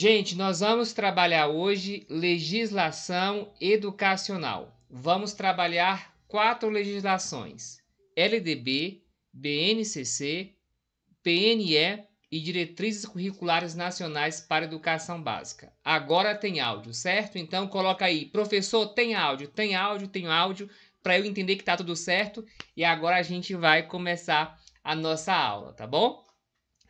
Gente, nós vamos trabalhar hoje legislação educacional. Vamos trabalhar quatro legislações: LDB, BNCC, PNE e Diretrizes Curriculares Nacionais para Educação Básica. Agora tem áudio, certo? Então coloca aí, professor, tem áudio, tem áudio, tem áudio, para eu entender que tá tudo certo e agora a gente vai começar a nossa aula, tá bom?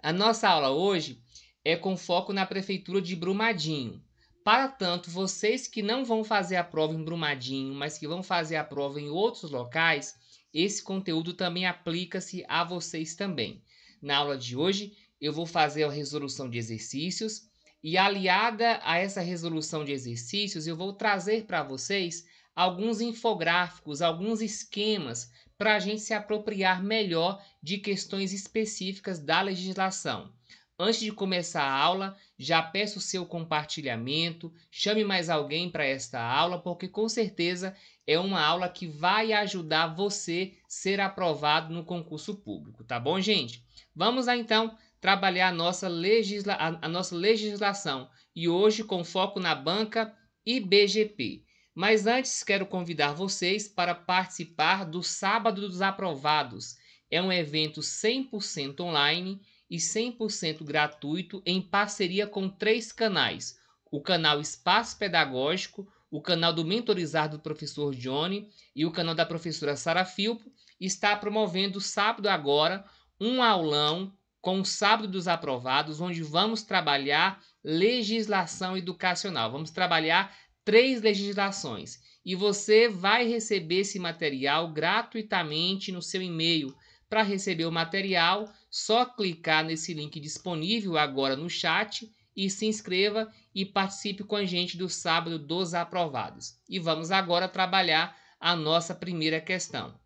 A nossa aula hoje é com foco na Prefeitura de Brumadinho. Para tanto, vocês que não vão fazer a prova em Brumadinho, mas que vão fazer a prova em outros locais, esse conteúdo também aplica-se a vocês também. Na aula de hoje, eu vou fazer a resolução de exercícios e, aliada a essa resolução de exercícios, eu vou trazer para vocês alguns infográficos, alguns esquemas para a gente se apropriar melhor de questões específicas da legislação. Antes de começar a aula, já peço o seu compartilhamento, chame mais alguém para esta aula, porque com certeza é uma aula que vai ajudar você ser aprovado no concurso público, tá bom, gente? Vamos lá então trabalhar a nossa, legisla a, a nossa legislação e hoje com foco na banca IBGP. Mas antes quero convidar vocês para participar do Sábado dos Aprovados. É um evento 100% online e 100% gratuito em parceria com três canais: o canal Espaço Pedagógico, o canal do Mentorizar do professor Johnny e o canal da professora Sara Filpo, está promovendo sábado agora um aulão com o Sábado dos Aprovados, onde vamos trabalhar legislação educacional. Vamos trabalhar três legislações e você vai receber esse material gratuitamente no seu e-mail. Para receber o material, só clicar nesse link disponível agora no chat e se inscreva e participe com a gente do sábado dos aprovados. E vamos agora trabalhar a nossa primeira questão.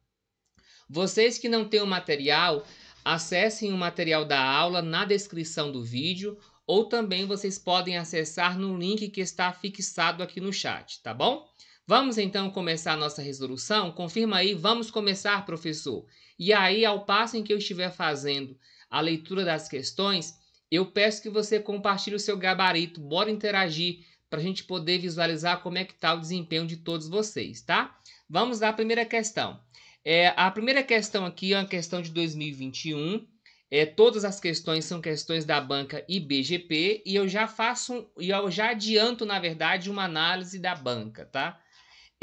Vocês que não têm o material, acessem o material da aula na descrição do vídeo ou também vocês podem acessar no link que está fixado aqui no chat, tá bom? Vamos então começar nossa resolução? Confirma aí, vamos começar, professor. E aí, ao passo em que eu estiver fazendo a leitura das questões, eu peço que você compartilhe o seu gabarito, bora interagir para a gente poder visualizar como é que está o desempenho de todos vocês, tá? Vamos à primeira questão. É, a primeira questão aqui é uma questão de 2021. É, todas as questões são questões da banca IBGP e eu já faço, e eu já adianto, na verdade, uma análise da banca, tá?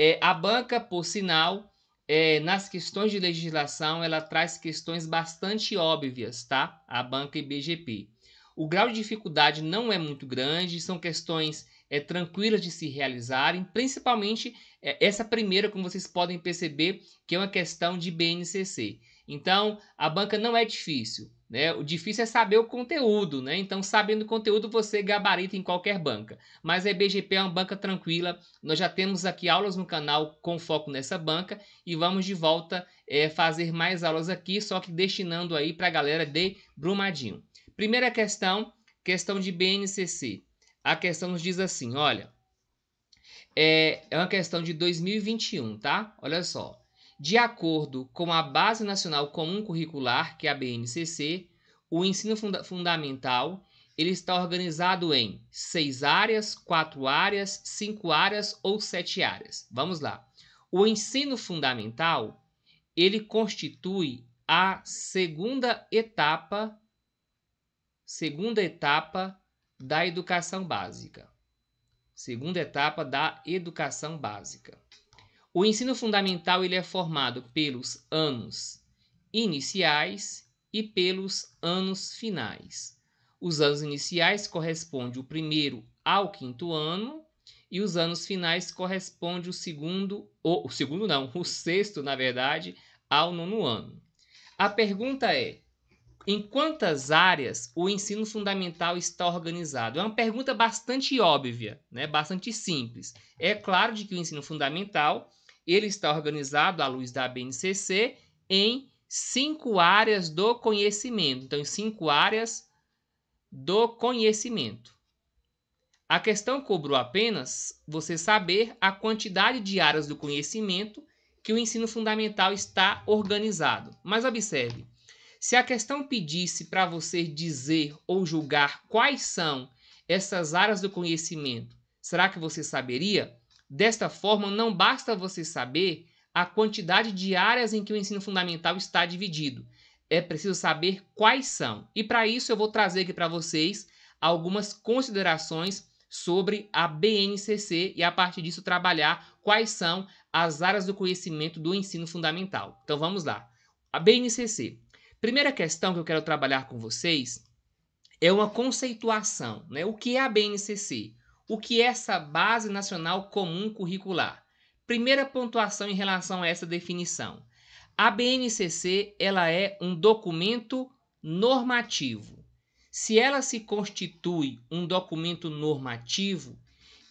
É, a banca, por sinal, é, nas questões de legislação, ela traz questões bastante óbvias, tá? A banca IBGP. O grau de dificuldade não é muito grande, são questões é, tranquilas de se realizarem, principalmente é, essa primeira, como vocês podem perceber, que é uma questão de BNCC. Então, a banca não é difícil. Né? O difícil é saber o conteúdo, né? Então, sabendo o conteúdo, você gabarita em qualquer banca. Mas a EBGP é uma banca tranquila. Nós já temos aqui aulas no canal com foco nessa banca e vamos de volta é, fazer mais aulas aqui, só que destinando aí para a galera de Brumadinho. Primeira questão, questão de BNCC. A questão nos diz assim, olha, é, é uma questão de 2021, tá? Olha só. De acordo com a Base Nacional Comum Curricular, que é a BNCC, o ensino funda fundamental ele está organizado em seis áreas, quatro áreas, cinco áreas ou sete áreas. Vamos lá. O ensino fundamental ele constitui a segunda etapa, segunda etapa da educação básica. Segunda etapa da educação básica. O ensino fundamental ele é formado pelos anos iniciais e pelos anos finais. Os anos iniciais correspondem o primeiro ao quinto ano e os anos finais correspondem o segundo, ou o segundo não, o sexto, na verdade, ao nono ano. A pergunta é: em quantas áreas o ensino fundamental está organizado? É uma pergunta bastante óbvia, né? bastante simples. É claro de que o ensino fundamental ele está organizado à luz da BNCC em cinco áreas do conhecimento. Então, em cinco áreas do conhecimento. A questão cobrou apenas você saber a quantidade de áreas do conhecimento que o ensino fundamental está organizado. Mas observe, se a questão pedisse para você dizer ou julgar quais são essas áreas do conhecimento, será que você saberia? Desta forma, não basta você saber a quantidade de áreas em que o ensino fundamental está dividido. É preciso saber quais são. E para isso eu vou trazer aqui para vocês algumas considerações sobre a BNCC e a partir disso trabalhar quais são as áreas do conhecimento do ensino fundamental. Então vamos lá. A BNCC. Primeira questão que eu quero trabalhar com vocês é uma conceituação, né? O que é a BNCC? O que é essa Base Nacional Comum Curricular? Primeira pontuação em relação a essa definição. A BNCC ela é um documento normativo. Se ela se constitui um documento normativo,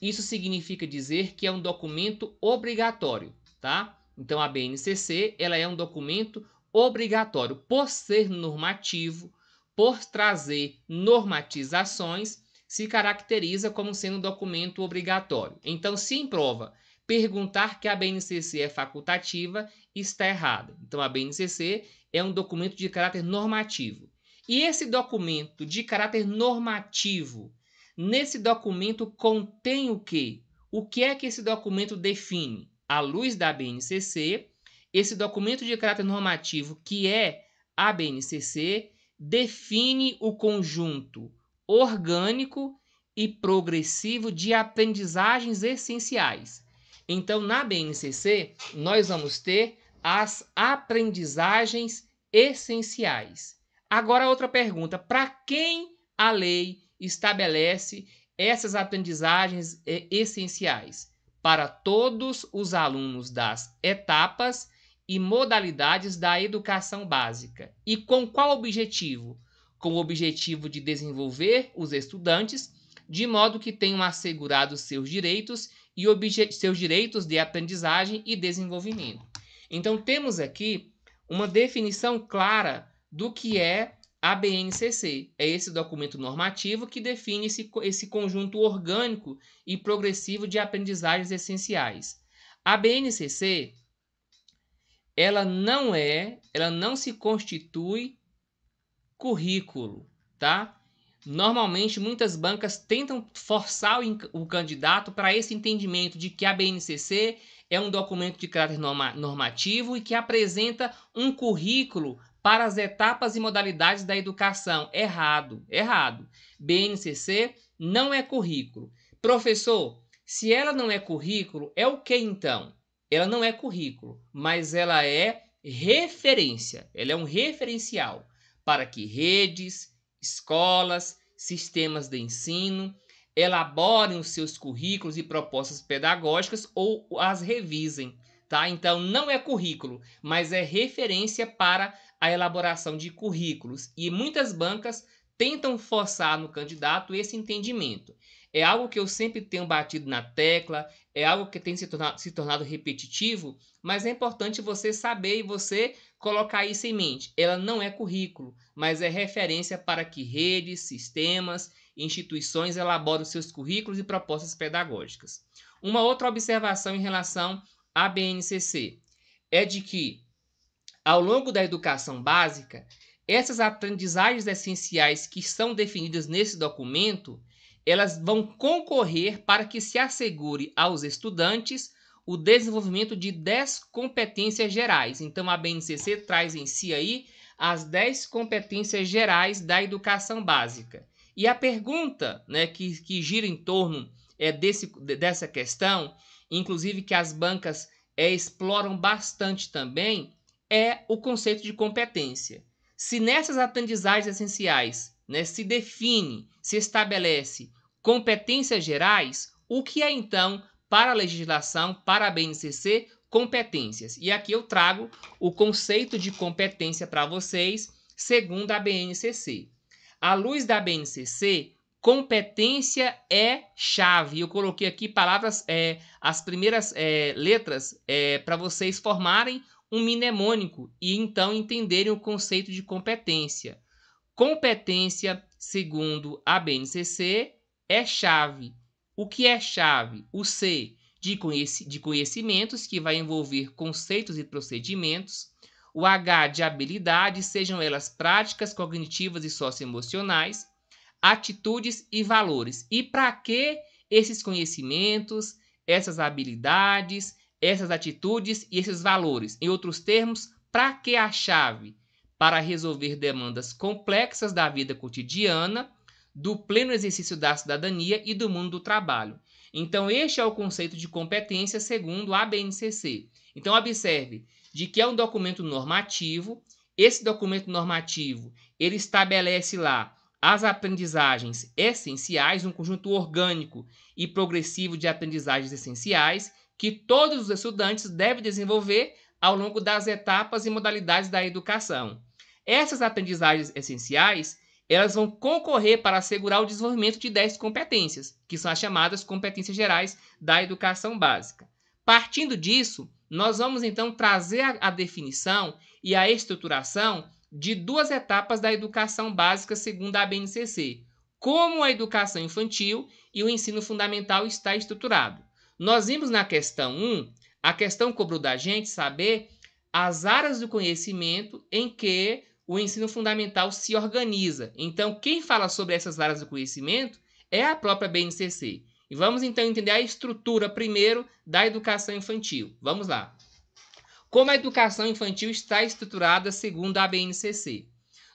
isso significa dizer que é um documento obrigatório, tá? Então a BNCC ela é um documento obrigatório por ser normativo, por trazer normatizações se caracteriza como sendo um documento obrigatório. Então, se em prova perguntar que a BNCC é facultativa, está errado. Então, a BNCC é um documento de caráter normativo. E esse documento de caráter normativo, nesse documento contém o quê? O que é que esse documento define? À luz da BNCC, esse documento de caráter normativo, que é a BNCC, define o conjunto orgânico e progressivo de aprendizagens essenciais. Então, na BNCC, nós vamos ter as aprendizagens essenciais. Agora, outra pergunta: para quem a lei estabelece essas aprendizagens é, essenciais? Para todos os alunos das etapas e modalidades da educação básica. E com qual objetivo? com o objetivo de desenvolver os estudantes, de modo que tenham assegurado seus direitos e seus direitos de aprendizagem e desenvolvimento. Então temos aqui uma definição clara do que é a BNCC. É esse documento normativo que define esse, esse conjunto orgânico e progressivo de aprendizagens essenciais. A BNCC ela não é, ela não se constitui currículo, tá? Normalmente, muitas bancas tentam forçar o, o candidato para esse entendimento de que a BNCC é um documento de caráter norma, normativo e que apresenta um currículo para as etapas e modalidades da educação. Errado, errado. BNCC não é currículo. Professor, se ela não é currículo, é o que então? Ela não é currículo, mas ela é referência. Ela é um referencial para que redes, escolas, sistemas de ensino elaborem os seus currículos e propostas pedagógicas ou as revisem, tá? Então não é currículo, mas é referência para a elaboração de currículos e muitas bancas tentam forçar no candidato esse entendimento. É algo que eu sempre tenho batido na tecla, é algo que tem se tornado, se tornado repetitivo, mas é importante você saber e você Colocar isso em mente, ela não é currículo, mas é referência para que redes, sistemas instituições elaboram seus currículos e propostas pedagógicas. Uma outra observação em relação à BNCC é de que, ao longo da educação básica, essas aprendizagens essenciais que são definidas nesse documento, elas vão concorrer para que se assegure aos estudantes o desenvolvimento de 10 competências gerais. Então, a BNCC traz em si aí as 10 competências gerais da educação básica. E a pergunta né, que, que gira em torno é, desse, dessa questão, inclusive que as bancas é, exploram bastante também, é o conceito de competência. Se nessas aprendizagens essenciais né, se define, se estabelece competências gerais, o que é então para a legislação, para a BNCC, competências. E aqui eu trago o conceito de competência para vocês, segundo a BNCC. À luz da BNCC, competência é chave. Eu coloquei aqui palavras, é, as primeiras é, letras, é, para vocês formarem um mnemônico e então entenderem o conceito de competência. Competência, segundo a BNCC, é chave. O que é chave? O C de, conheci de conhecimentos, que vai envolver conceitos e procedimentos. O H de habilidades, sejam elas práticas, cognitivas e socioemocionais. Atitudes e valores. E para que esses conhecimentos, essas habilidades, essas atitudes e esses valores? Em outros termos, para que a chave? Para resolver demandas complexas da vida cotidiana do pleno exercício da cidadania e do mundo do trabalho. Então, este é o conceito de competência segundo a BNCC. Então, observe de que é um documento normativo. Esse documento normativo, ele estabelece lá as aprendizagens essenciais, um conjunto orgânico e progressivo de aprendizagens essenciais que todos os estudantes devem desenvolver ao longo das etapas e modalidades da educação. Essas aprendizagens essenciais, elas vão concorrer para assegurar o desenvolvimento de 10 competências, que são as chamadas competências gerais da educação básica. Partindo disso, nós vamos então trazer a, definição e a estruturação de duas etapas da educação básica segundo a BNCC, como a educação infantil e o ensino fundamental está estruturado. Nós vimos na questão 1, a questão cobrou da gente saber as áreas do conhecimento em que o ensino fundamental se organiza. Então, quem fala sobre essas áreas do conhecimento é a própria BNCC. E vamos então entender a estrutura primeiro da educação infantil. Vamos lá. Como a educação infantil está estruturada segundo a BNCC?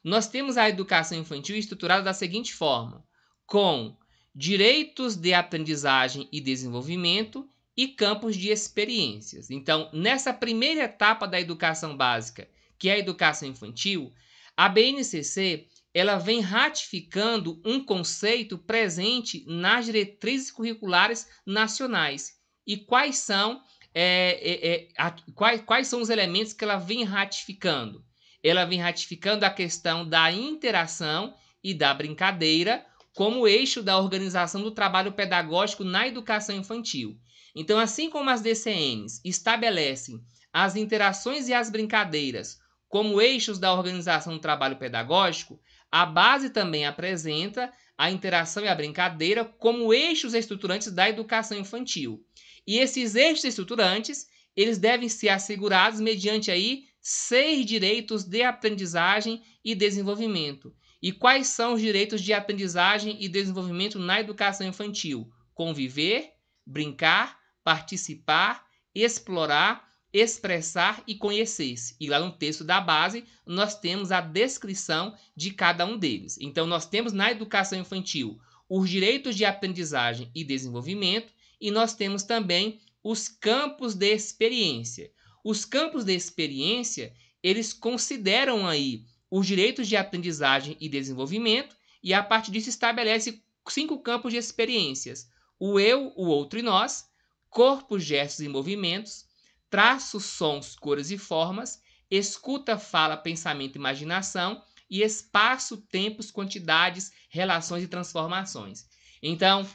Nós temos a educação infantil estruturada da seguinte forma: com direitos de aprendizagem e desenvolvimento e campos de experiências. Então, nessa primeira etapa da educação básica, que é a educação infantil, a BNCC ela vem ratificando um conceito presente nas diretrizes curriculares nacionais. E quais são, é, é, é, a, quais, quais são os elementos que ela vem ratificando? Ela vem ratificando a questão da interação e da brincadeira como eixo da organização do trabalho pedagógico na educação infantil. Então, assim como as DCNs estabelecem as interações e as brincadeiras como eixos da organização do trabalho pedagógico, a base também apresenta a interação e a brincadeira como eixos estruturantes da educação infantil. E esses eixos estruturantes, eles devem ser assegurados mediante aí seis direitos de aprendizagem e desenvolvimento. E quais são os direitos de aprendizagem e desenvolvimento na educação infantil? Conviver, brincar, participar, explorar, expressar e conhecer-se. E lá no texto da base, nós temos a descrição de cada um deles. Então, nós temos na educação infantil os direitos de aprendizagem e desenvolvimento, e nós temos também os campos de experiência. Os campos de experiência, eles consideram aí os direitos de aprendizagem e desenvolvimento, e a partir disso estabelece cinco campos de experiências: o eu, o outro e nós, corpos, gestos e movimentos, traços, sons, cores e formas, escuta, fala, pensamento, imaginação e espaço, tempos, quantidades, relações e transformações. Então,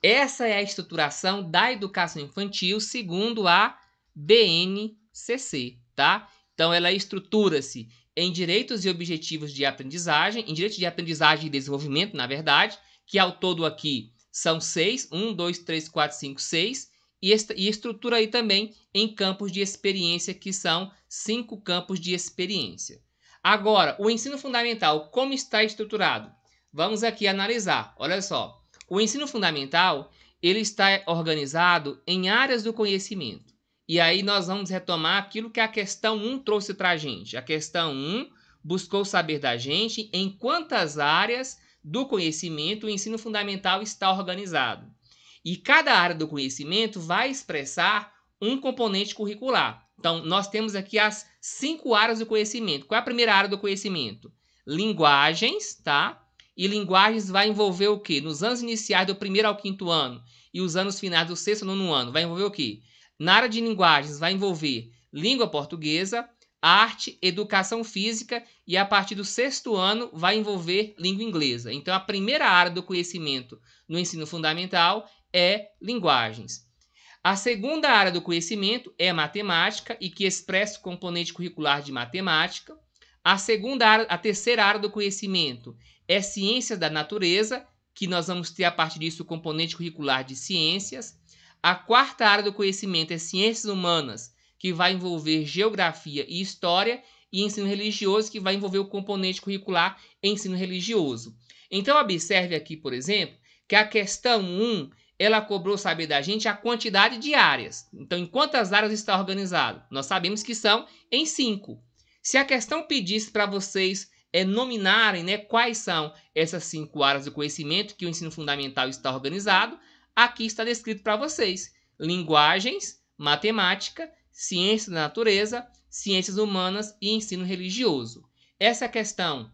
essa é a estruturação da educação infantil segundo a BNCC, tá? Então, ela estrutura-se em direitos e objetivos de aprendizagem, em direitos de aprendizagem e desenvolvimento, na verdade, que ao todo aqui são seis: um, dois, três, quatro, cinco, seis e, estrutura aí também em campos de experiência, que são cinco campos de experiência. Agora, o ensino fundamental, como está estruturado? Vamos aqui analisar. Olha só, o ensino fundamental ele está organizado em áreas do conhecimento. E aí nós vamos retomar aquilo que a questão 1 trouxe para a gente. A questão 1 buscou saber da gente em quantas áreas do conhecimento o ensino fundamental está organizado. E cada área do conhecimento vai expressar um componente curricular. Então, nós temos aqui as cinco áreas do conhecimento. Qual é a primeira área do conhecimento? Linguagens, tá? E linguagens vai envolver o quê? Nos anos iniciais do primeiro ao quinto ano e os anos finais do sexto ao nono ano, vai envolver o quê? Na área de linguagens vai envolver língua portuguesa, arte, educação física e a partir do sexto ano vai envolver língua inglesa. Então, a primeira área do conhecimento no ensino fundamental é linguagens. A segunda área do conhecimento é matemática e que expressa o componente curricular de matemática. A segunda área, a terceira área do conhecimento é ciências da natureza, que nós vamos ter a partir disso o componente curricular de ciências. A quarta área do conhecimento é ciências humanas, que vai envolver geografia e história, e ensino religioso, que vai envolver o componente curricular ensino religioso. Então, observe aqui, por exemplo, que a questão 1 ela cobrou saber da gente a quantidade de áreas. Então, em quantas áreas está organizado? Nós sabemos que são em cinco. Se a questão pedisse para vocês é, nominarem né, quais são essas cinco áreas do conhecimento que o ensino fundamental está organizado, aqui está descrito para vocês: linguagens, matemática, ciência da natureza, ciências humanas e ensino religioso. Essa questão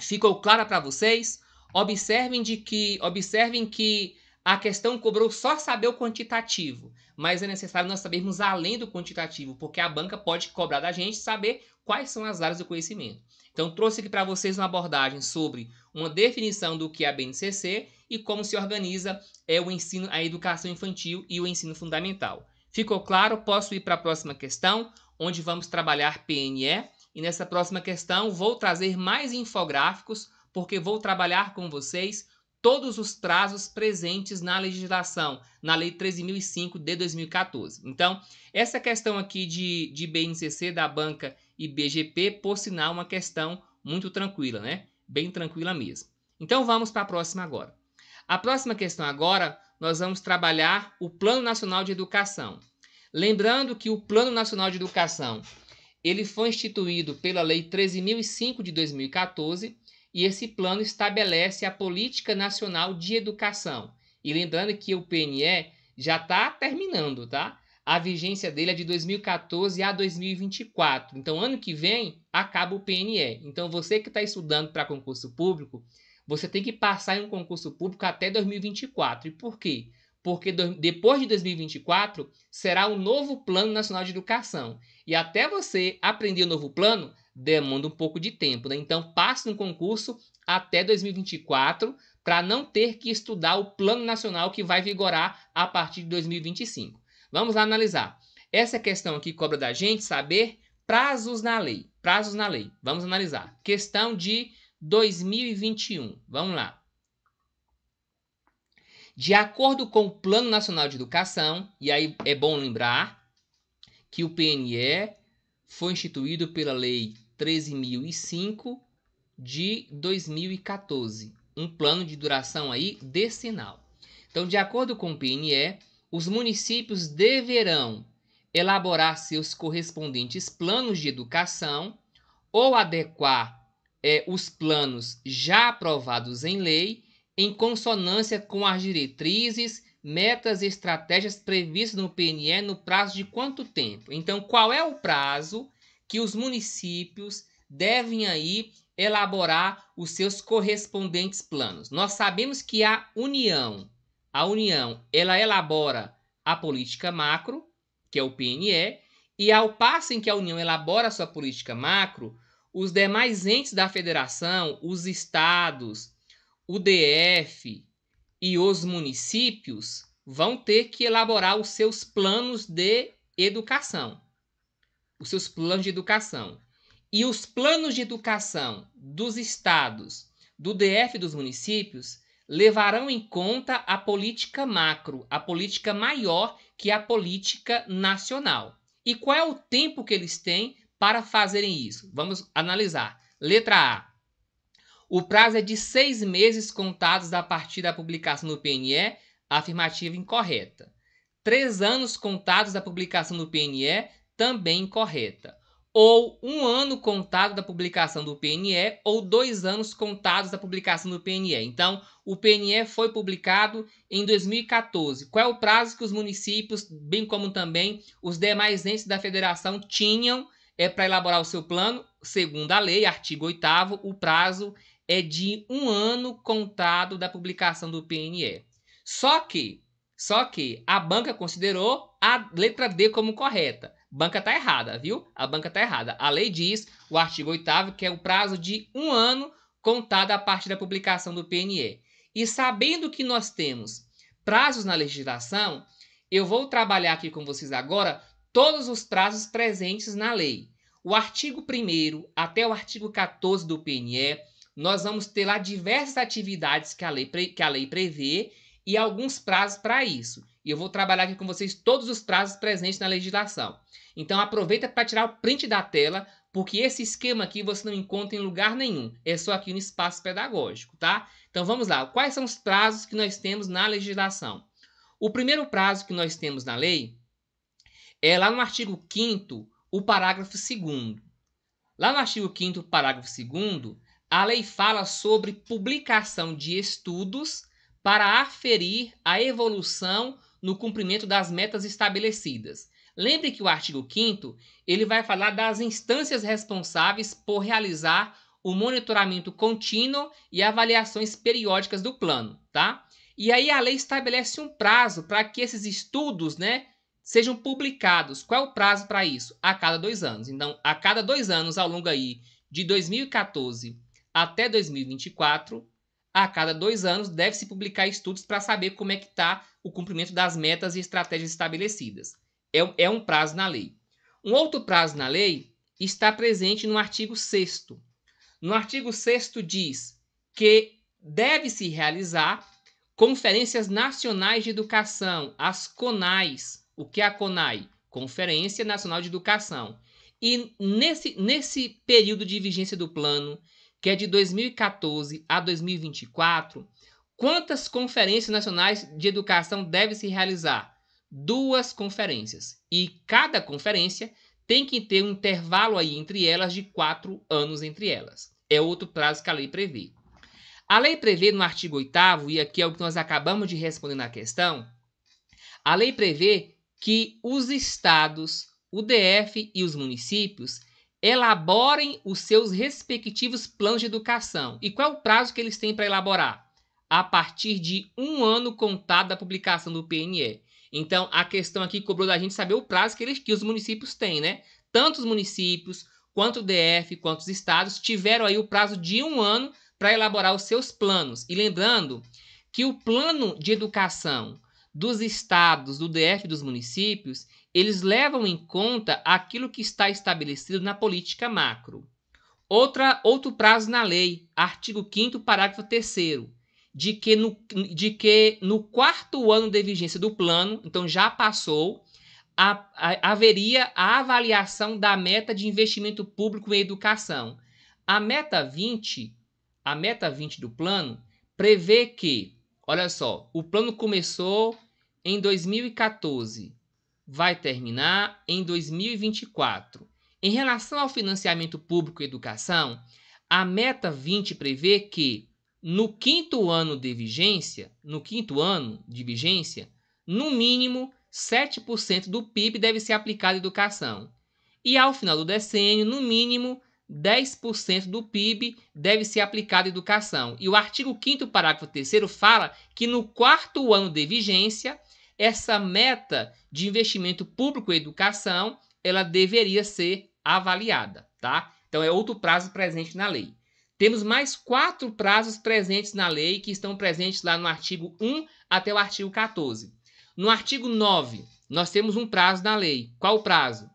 ficou clara para vocês? Observem de que, observem que a questão cobrou só saber o quantitativo, mas é necessário nós sabermos além do quantitativo, porque a banca pode cobrar da gente saber quais são as áreas do conhecimento. Então, trouxe aqui para vocês uma abordagem sobre uma definição do que é a BNCC e como se organiza é, o ensino, a educação infantil e o ensino fundamental. Ficou claro? Posso ir para a próxima questão, onde vamos trabalhar PNE. E nessa próxima questão, vou trazer mais infográficos, porque vou trabalhar com vocês todos os trazos presentes na legislação, na Lei 13.005 de 2014. Então, essa questão aqui de, de BNCC, da banca e BGP, por sinal, uma questão muito tranquila, né? Bem tranquila mesmo. Então, vamos para a próxima agora. A próxima questão agora, nós vamos trabalhar o Plano Nacional de Educação. Lembrando que o Plano Nacional de Educação, ele foi instituído pela Lei 13.005 de 2014, e esse plano estabelece a Política Nacional de Educação. E lembrando que o PNE já está terminando, tá? A vigência dele é de 2014 a 2024. Então, ano que vem, acaba o PNE. Então, você que está estudando para concurso público, você tem que passar em um concurso público até 2024. E por quê? Porque depois de 2024 será o novo Plano Nacional de Educação. E até você aprender o novo plano, demanda um pouco de tempo, né? Então passe no concurso até 2024 para não ter que estudar o plano nacional que vai vigorar a partir de 2025. Vamos lá analisar. Essa questão aqui cobra da gente saber prazos na lei. Prazos na lei. Vamos analisar. Questão de 2021. Vamos lá. De acordo com o Plano Nacional de Educação, e aí é bom lembrar que o PNE foi instituído pela Lei 13.005 de 2014, um plano de duração aí decenal. Então, de acordo com o PNE, os municípios deverão elaborar seus correspondentes planos de educação ou adequar é, os planos já aprovados em lei em consonância com as diretrizes, metas e estratégias previstas no PNE no prazo de quanto tempo? Então, qual é o prazo que os municípios devem aí elaborar os seus correspondentes planos. Nós sabemos que a União, a União, ela elabora a política macro, que é o PNE, e ao passo em que a União elabora a sua política macro, os demais entes da federação, os estados, o DF e os municípios vão ter que elaborar os seus planos de educação os seus planos de educação. E os planos de educação dos estados, do DF e dos municípios levarão em conta a política macro, a política maior que a política nacional. E qual é o tempo que eles têm para fazerem isso? Vamos analisar. Letra A. O prazo é de seis meses contados a partir da publicação no PNE, afirmativa incorreta. Três anos contados da publicação no PNE, também correta ou um ano contado da publicação do PNE, ou dois anos contados da publicação do PNE. Então, o PNE foi publicado em 2014. Qual é o prazo que os municípios, bem como também os demais entes da federação, tinham é, para elaborar o seu plano? Segundo a lei, artigo 8, o prazo é de um ano contado da publicação do PNE. Só que, só que a banca considerou a letra D como correta banca tá errada, viu? A banca tá errada. A lei diz, o artigo 8 que é o prazo de um ano contado a partir da publicação do PNE. E sabendo que nós temos prazos na legislação, eu vou trabalhar aqui com vocês agora todos os prazos presentes na lei. O artigo 1 até o artigo 14 do PNE, nós vamos ter lá diversas atividades que a lei, que a lei prevê e alguns prazos para isso e eu vou trabalhar aqui com vocês todos os prazos presentes na legislação. Então aproveita para tirar o print da tela, porque esse esquema aqui você não encontra em lugar nenhum, é só aqui no espaço pedagógico, tá? Então vamos lá, quais são os prazos que nós temos na legislação? O primeiro prazo que nós temos na lei é lá no artigo 5 o parágrafo 2 Lá no artigo 5 parágrafo 2 a lei fala sobre publicação de estudos para aferir a evolução no cumprimento das metas estabelecidas. Lembre que o artigo 5 ele vai falar das instâncias responsáveis por realizar o monitoramento contínuo e avaliações periódicas do plano, tá? E aí a lei estabelece um prazo para que esses estudos, né, sejam publicados. Qual é o prazo para isso? A cada dois anos. Então, a cada dois anos, ao longo aí de 2014 até 2024, a cada dois anos deve se publicar estudos para saber como é que está o cumprimento das metas e estratégias estabelecidas. É, é um prazo na lei. Um outro prazo na lei está presente no artigo 6. No artigo 6 diz que deve-se realizar conferências nacionais de educação, as CONAIs. O que é a CONAI? Conferência Nacional de Educação. E nesse, nesse período de vigência do plano, que é de 2014 a 2024, Quantas conferências nacionais de educação devem se realizar? Duas conferências. E cada conferência tem que ter um intervalo aí entre elas de quatro anos entre elas. É outro prazo que a lei prevê. A lei prevê no artigo 8 e aqui é o que nós acabamos de responder na questão, a lei prevê que os estados, o DF e os municípios elaborem os seus respectivos planos de educação. E qual é o prazo que eles têm para elaborar? a partir de um ano contado da publicação do PNE. Então, a questão aqui cobrou da gente saber o prazo que, eles, que os municípios têm, né? Tanto os municípios, quanto o DF, quanto os estados, tiveram aí o prazo de um ano para elaborar os seus planos. E lembrando que o plano de educação dos estados, do DF dos municípios, eles levam em conta aquilo que está estabelecido na política macro. Outra, outro prazo na lei, artigo 5 parágrafo 3 de que no, de que no quarto ano de vigência do plano, então já passou, a, a, haveria a avaliação da meta de investimento público em educação. A meta 20, a meta 20 do plano prevê que, olha só, o plano começou em 2014, vai terminar em 2024. Em relação ao financiamento público e educação, a meta 20 prevê que no quinto ano de vigência, no quinto ano de vigência, no mínimo 7% do PIB deve ser aplicado à educação. E ao final do decênio, no mínimo 10% do PIB deve ser aplicado à educação. E o artigo 5 parágrafo 3 fala que no quarto ano de vigência, essa meta de investimento público em educação, ela deveria ser avaliada, tá? Então é outro prazo presente na lei. Temos mais quatro prazos presentes na lei, que estão presentes lá no artigo 1 até o artigo 14. No artigo 9, nós temos um prazo na lei. Qual o prazo?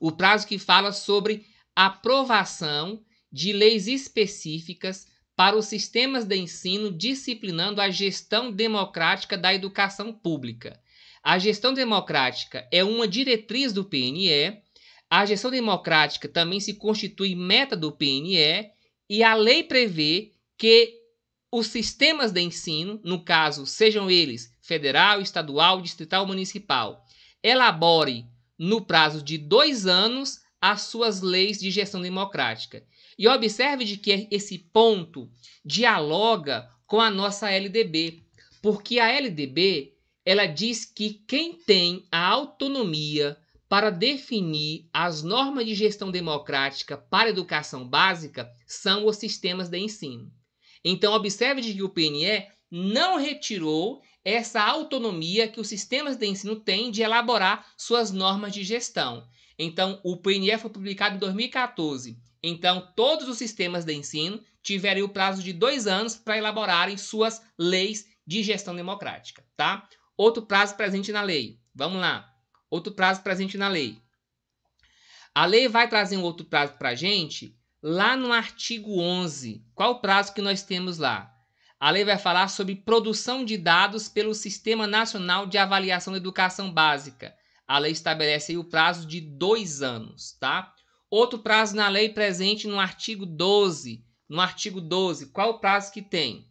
O prazo que fala sobre aprovação de leis específicas para os sistemas de ensino disciplinando a gestão democrática da educação pública. A gestão democrática é uma diretriz do PNE. A gestão democrática também se constitui meta do PNE e a lei prevê que os sistemas de ensino, no caso, sejam eles federal, estadual, distrital, municipal, elabore no prazo de dois anos as suas leis de gestão democrática. E observe de que esse ponto dialoga com a nossa LDB, porque a LDB ela diz que quem tem a autonomia para definir as normas de gestão democrática para educação básica são os sistemas de ensino. Então, observe de que o PNE não retirou essa autonomia que os sistemas de ensino têm de elaborar suas normas de gestão. Então, o PNE foi publicado em 2014. Então, todos os sistemas de ensino tiveram o prazo de dois anos para elaborarem suas leis de gestão democrática, tá? Outro prazo presente na lei. Vamos lá outro prazo presente na lei. A lei vai trazer um outro prazo para a gente lá no artigo 11. Qual o prazo que nós temos lá? A lei vai falar sobre produção de dados pelo Sistema Nacional de Avaliação da Educação Básica. A lei estabelece o prazo de dois anos, tá? Outro prazo na lei presente no artigo 12. No artigo 12, qual o prazo que tem?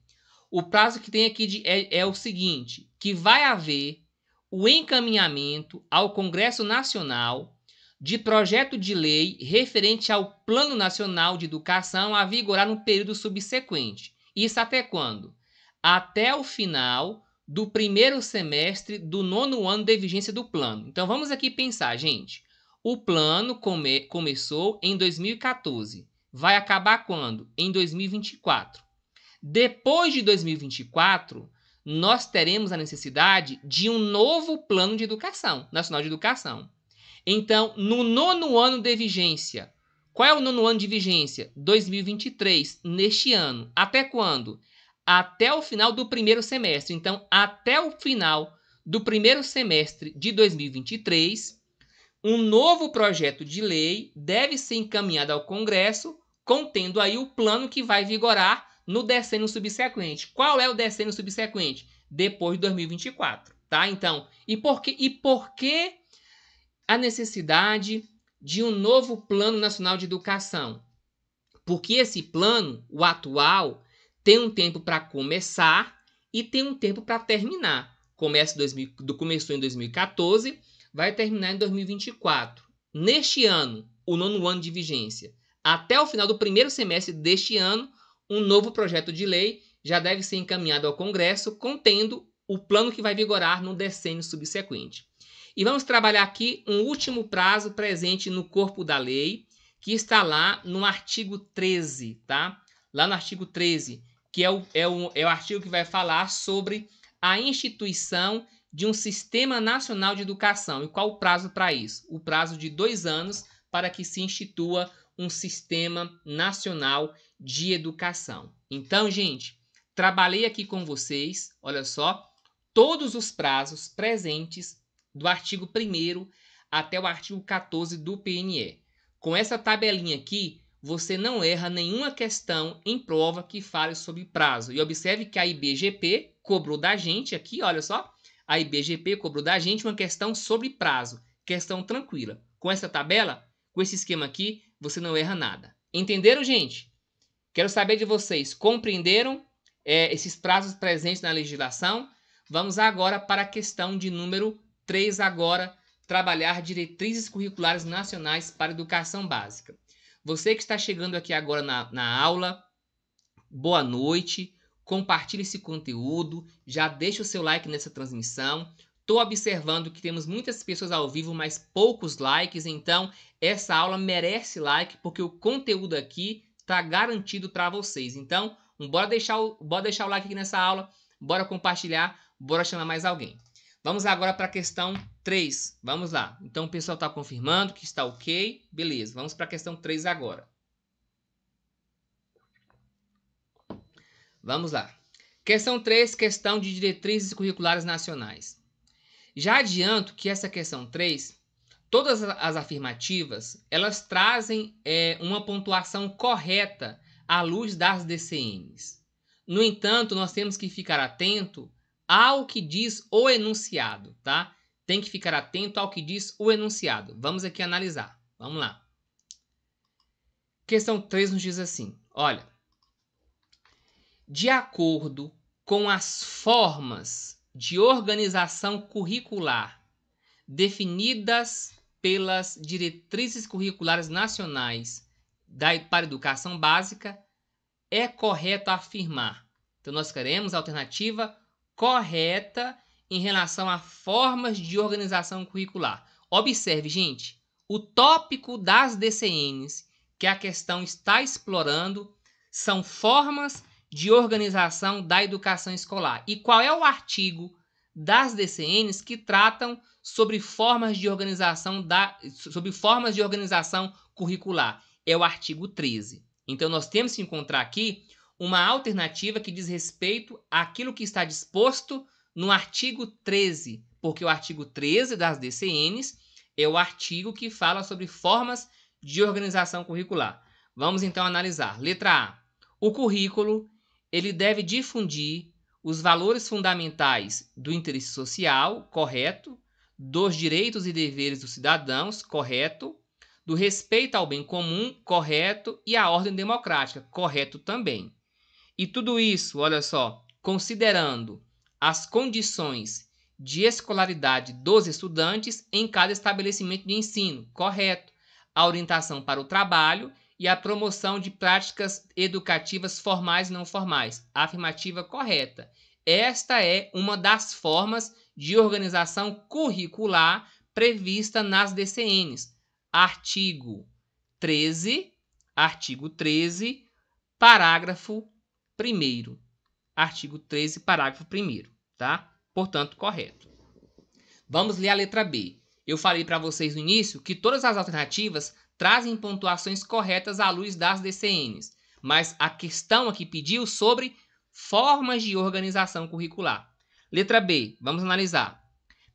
O prazo que tem aqui de, é, é o seguinte: que vai haver o encaminhamento ao Congresso Nacional de projeto de lei referente ao Plano Nacional de Educação a vigorar no período subsequente. Isso até quando? Até o final do primeiro semestre do nono ano de vigência do plano. Então vamos aqui pensar, gente. O plano come começou em 2014. Vai acabar quando? Em 2024. Depois de 2024, nós teremos a necessidade de um novo plano de educação, nacional de educação. Então, no nono ano de vigência, qual é o nono ano de vigência? 2023, neste ano. Até quando? Até o final do primeiro semestre. Então, até o final do primeiro semestre de 2023, um novo projeto de lei deve ser encaminhado ao Congresso, contendo aí o plano que vai vigorar no decênio subsequente. Qual é o decênio subsequente? Depois de 2024, tá? Então, e por que, e por que a necessidade de um novo Plano Nacional de Educação? Porque esse plano, o atual, tem um tempo para começar e tem um tempo para terminar. Começa 2000, começou em 2014, vai terminar em 2024. Neste ano, o nono ano de vigência, até o final do primeiro semestre deste ano, um novo projeto de lei já deve ser encaminhado ao Congresso, contendo o plano que vai vigorar no decênio subsequente. E vamos trabalhar aqui um último prazo presente no corpo da lei, que está lá no artigo 13, tá? Lá no artigo 13, que é o, é o, é o artigo que vai falar sobre a instituição de um Sistema Nacional de Educação. E qual o prazo para isso? O prazo de dois anos para que se institua um sistema nacional de educação. Então, gente, trabalhei aqui com vocês, olha só, todos os prazos presentes do artigo 1 até o artigo 14 do PNE. Com essa tabelinha aqui, você não erra nenhuma questão em prova que fale sobre prazo. E observe que a IBGP cobrou da gente aqui, olha só, a IBGP cobrou da gente uma questão sobre prazo, questão tranquila. Com essa tabela, com esse esquema aqui, você não erra nada. Entenderam, gente? Quero saber de vocês. Compreenderam é, esses prazos presentes na legislação? Vamos agora para a questão de número 3 agora, trabalhar diretrizes curriculares nacionais para educação básica. Você que está chegando aqui agora na, na aula, boa noite, compartilhe esse conteúdo, já deixa o seu like nessa transmissão. Estou observando que temos muitas pessoas ao vivo, mas poucos likes, então essa aula merece like porque o conteúdo aqui está garantido para vocês. Então, bora, deixar o, bora deixar o like aqui nessa aula, bora compartilhar, bora chamar mais alguém. Vamos agora para a questão 3. Vamos lá. Então, o pessoal está confirmando que está ok. Beleza, vamos para a questão 3 agora. Vamos lá. Questão 3, questão de diretrizes curriculares nacionais. Já adianto que essa questão 3, todas as afirmativas, elas trazem é, uma pontuação correta à luz das DCMs. No entanto, nós temos que ficar atento ao que diz o enunciado, tá? Tem que ficar atento ao que diz o enunciado. Vamos aqui analisar. Vamos lá. Questão 3 nos diz assim: olha, de acordo com as formas de organização curricular definidas pelas diretrizes curriculares nacionais da, para educação básica, é correto afirmar. Então, nós queremos a alternativa correta em relação a formas de organização curricular. Observe, gente, o tópico das DCNs que a questão está explorando são formas de organização da educação escolar e qual é o artigo das DCNs que tratam sobre formas de organização da sobre formas de organização curricular. É o artigo 13. Então nós temos que encontrar aqui uma alternativa que diz respeito àquilo que está disposto no artigo 13, porque o artigo 13 das DCNs é o artigo que fala sobre formas de organização curricular. Vamos então analisar. Letra A. O currículo ele deve difundir os valores fundamentais do interesse social, correto, dos direitos e deveres dos cidadãos, correto, do respeito ao bem comum, correto, e à ordem democrática, correto também. E tudo isso, olha só, considerando as condições de escolaridade dos estudantes em cada estabelecimento de ensino, correto, a orientação para o trabalho e a promoção de práticas educativas formais e não formais. afirmativa correta. Esta é uma das formas de organização curricular prevista nas DCNs. Artigo 13, artigo 13, parágrafo 1 Artigo 13, parágrafo 1 tá? Portanto, correto. Vamos ler a letra B. Eu falei para vocês no início que todas as alternativas trazem pontuações corretas à luz das DCNs, mas a questão aqui pediu sobre formas de organização curricular. Letra B, vamos analisar.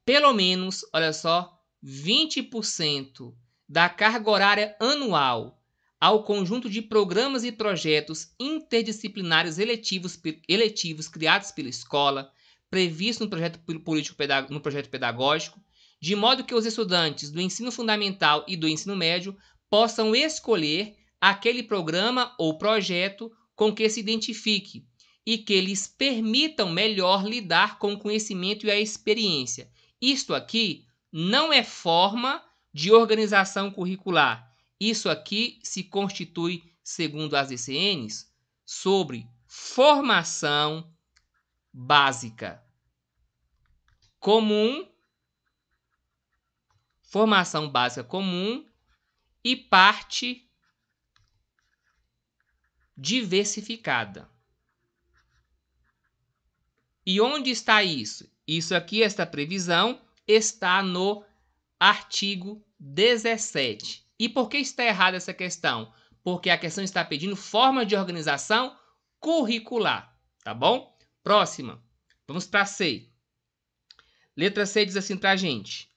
Pelo menos, olha só, 20% da carga horária anual ao conjunto de programas e projetos interdisciplinares eletivos, eletivos criados pela escola, previsto no projeto, político, no projeto pedagógico, de modo que os estudantes do ensino fundamental e do ensino médio possam escolher aquele programa ou projeto com que se identifique e que lhes permitam melhor lidar com o conhecimento e a experiência. Isto aqui não é forma de organização curricular. Isso aqui se constitui, segundo as DCNs, sobre formação básica comum, formação básica comum e parte diversificada. E onde está isso? Isso aqui, esta previsão, está no artigo 17. E por que está errada essa questão? Porque a questão está pedindo forma de organização curricular, tá bom? Próxima. Vamos para C. Letra C diz assim para a gente: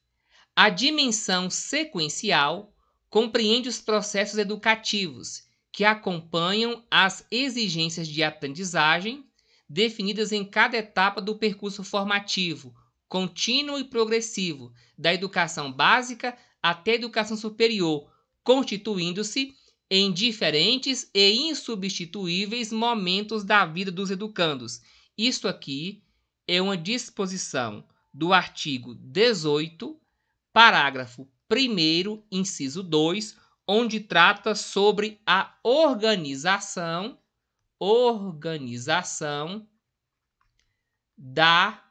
a dimensão sequencial compreende os processos educativos que acompanham as exigências de aprendizagem definidas em cada etapa do percurso formativo, contínuo e progressivo, da educação básica até a educação superior, constituindo-se em diferentes e insubstituíveis momentos da vida dos educandos. Isto aqui é uma disposição do artigo 18, parágrafo primeiro, inciso 2, onde trata sobre a organização, organização da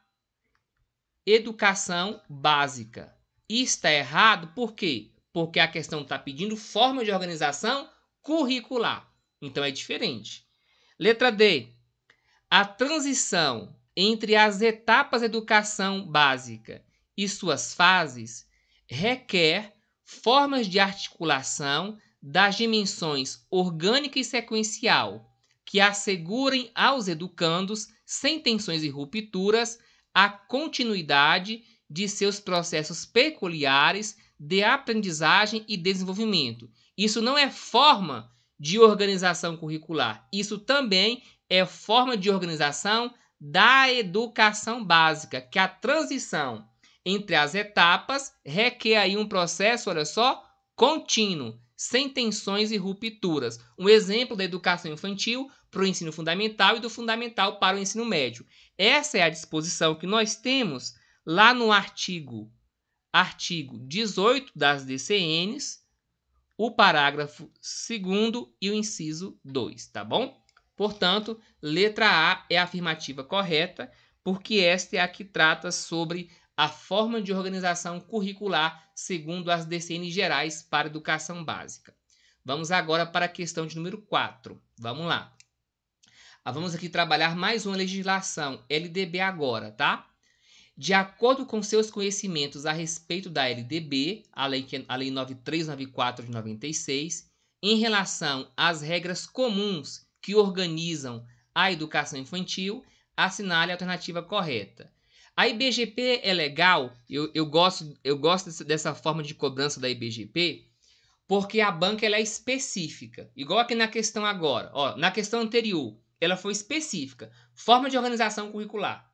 educação básica. E está é errado por quê? Porque a questão está pedindo forma de organização curricular. Então é diferente. Letra D. A transição entre as etapas da educação básica e suas fases requer formas de articulação das dimensões orgânica e sequencial que assegurem aos educandos, sem tensões e rupturas, a continuidade de seus processos peculiares de aprendizagem e desenvolvimento. Isso não é forma de organização curricular, isso também é forma de organização da educação básica, que a transição entre as etapas requer aí um processo, olha só, contínuo, sem tensões e rupturas. Um exemplo da educação infantil para o ensino fundamental e do fundamental para o ensino médio. Essa é a disposição que nós temos lá no artigo artigo 18 das DCNs, o parágrafo 2 e o inciso 2, tá bom? Portanto, letra A é a afirmativa correta, porque esta é a que trata sobre a forma de organização curricular segundo as DCN gerais para educação básica. Vamos agora para a questão de número 4. Vamos lá. Ah, vamos aqui trabalhar mais uma legislação, LDB agora, tá? De acordo com seus conhecimentos a respeito da LDB, a lei, a lei 9394 de 96, em relação às regras comuns que organizam a educação infantil, assinale a alternativa correta. A IBGP é legal, eu, eu, gosto, eu gosto dessa forma de cobrança da IBGP, porque a banca ela é específica. Igual aqui na questão agora, ó, na questão anterior, ela foi específica. Forma de organização curricular.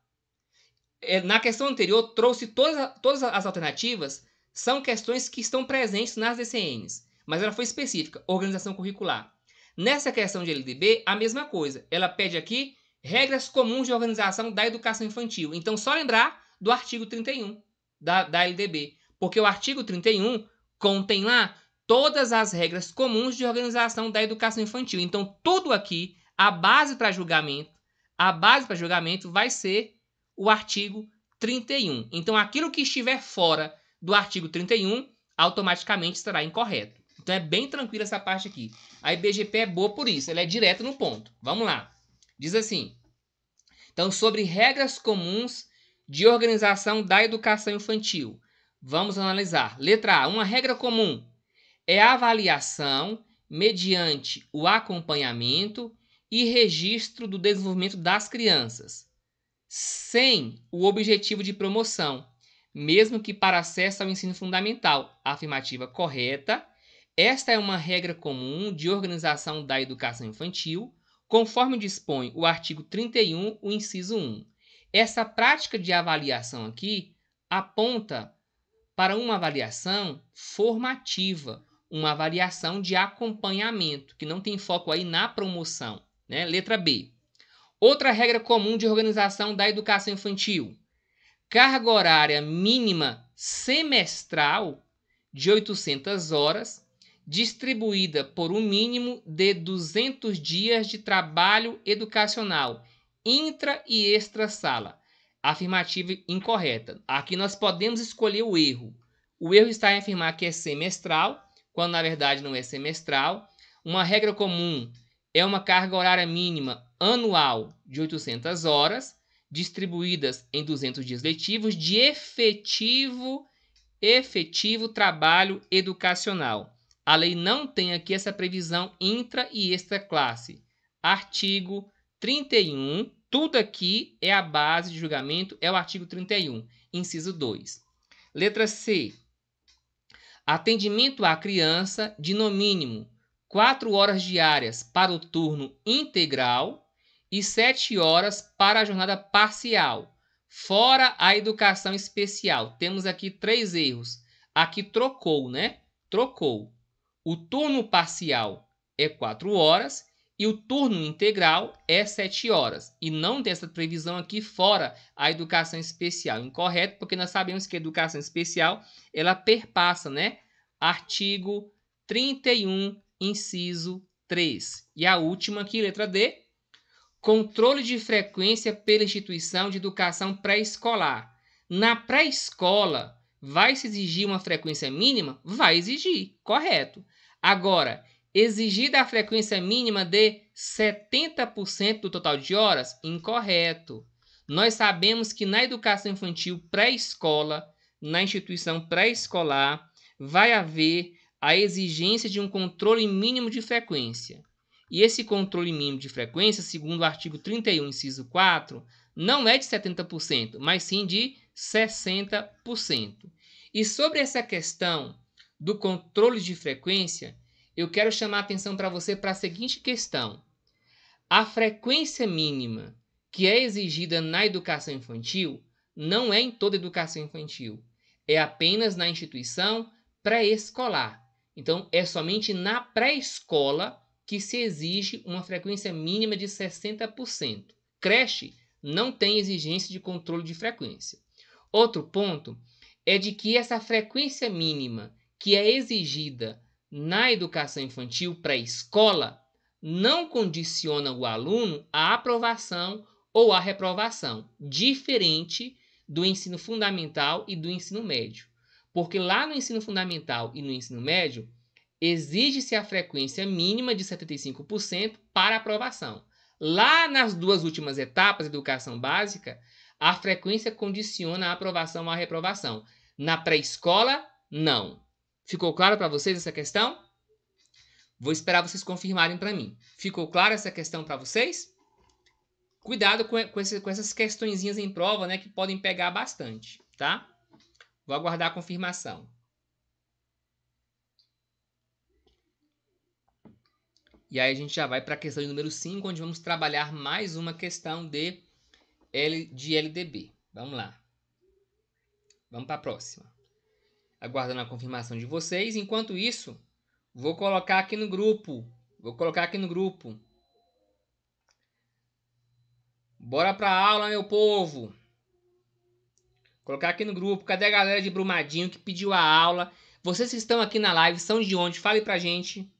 É, na questão anterior, trouxe todas, todas as alternativas, são questões que estão presentes nas DCNs, mas ela foi específica, organização curricular. Nessa questão de LDB, a mesma coisa. Ela pede aqui Regras comuns de organização da educação infantil. Então, só lembrar do artigo 31 da, da LDB, porque o artigo 31 contém lá todas as regras comuns de organização da educação infantil. Então, tudo aqui, a base para julgamento, a base para julgamento vai ser o artigo 31. Então, aquilo que estiver fora do artigo 31 automaticamente estará incorreto. Então, é bem tranquila essa parte aqui. A IBGP é boa por isso, ela é direto no ponto. Vamos lá. Diz assim: então, sobre regras comuns de organização da educação infantil, vamos analisar. Letra A: uma regra comum é a avaliação mediante o acompanhamento e registro do desenvolvimento das crianças, sem o objetivo de promoção, mesmo que para acesso ao ensino fundamental. Afirmativa correta. Esta é uma regra comum de organização da educação infantil conforme dispõe o artigo 31, o inciso 1. Essa prática de avaliação aqui aponta para uma avaliação formativa, uma avaliação de acompanhamento, que não tem foco aí na promoção. Né? Letra B. Outra regra comum de organização da educação infantil: carga horária mínima semestral de 800 horas distribuída por um mínimo de 200 dias de trabalho educacional, intra e extra sala. Afirmativa incorreta. Aqui nós podemos escolher o erro. O erro está em afirmar que é semestral, quando na verdade não é semestral. Uma regra comum é uma carga horária mínima anual de 800 horas, distribuídas em 200 dias letivos de efetivo efetivo trabalho educacional. A lei não tem aqui essa previsão intra e extra classe. Artigo 31, tudo aqui é a base de julgamento, é o artigo 31, inciso 2. Letra C. Atendimento à criança de no mínimo 4 horas diárias para o turno integral e 7 horas para a jornada parcial, fora a educação especial. Temos aqui três erros. Aqui trocou, né? Trocou o turno parcial é 4 horas e o turno integral é 7 horas. E não tem essa previsão aqui fora a educação especial. Incorreto, porque nós sabemos que a educação especial ela perpassa, né? Artigo 31, inciso 3. E a última aqui, letra D. Controle de frequência pela instituição de educação pré-escolar. Na pré-escola, vai se exigir uma frequência mínima? Vai exigir, correto. Agora, exigida a frequência mínima de 70% do total de horas? Incorreto. Nós sabemos que na educação infantil pré-escola, na instituição pré-escolar, vai haver a exigência de um controle mínimo de frequência. E esse controle mínimo de frequência, segundo o artigo 31, inciso 4, não é de 70%, mas sim de 60%. E sobre essa questão do controle de frequência, eu quero chamar a atenção para você para a seguinte questão. A frequência mínima que é exigida na educação infantil não é em toda educação infantil, é apenas na instituição pré-escolar. Então, é somente na pré-escola que se exige uma frequência mínima de 60%. Creche não tem exigência de controle de frequência. Outro ponto é de que essa frequência mínima que é exigida na educação infantil pré-escola não condiciona o aluno à aprovação ou à reprovação, diferente do ensino fundamental e do ensino médio. Porque lá no ensino fundamental e no ensino médio, exige-se a frequência mínima de 75% para aprovação. Lá nas duas últimas etapas da educação básica, a frequência condiciona a aprovação ou a reprovação. Na pré-escola, não. Ficou claro para vocês essa questão? Vou esperar vocês confirmarem para mim. Ficou clara essa questão para vocês? Cuidado com, com, esse, com essas questõezinhas em prova, né, que podem pegar bastante, tá? Vou aguardar a confirmação. E aí a gente já vai para a questão de número 5, onde vamos trabalhar mais uma questão de, L, de LDB. Vamos lá. Vamos para a próxima aguardando a confirmação de vocês. Enquanto isso, vou colocar aqui no grupo. Vou colocar aqui no grupo. Bora pra aula, meu povo. Colocar aqui no grupo. Cadê a galera de Brumadinho que pediu a aula? Vocês que estão aqui na live são de onde? Fale pra gente.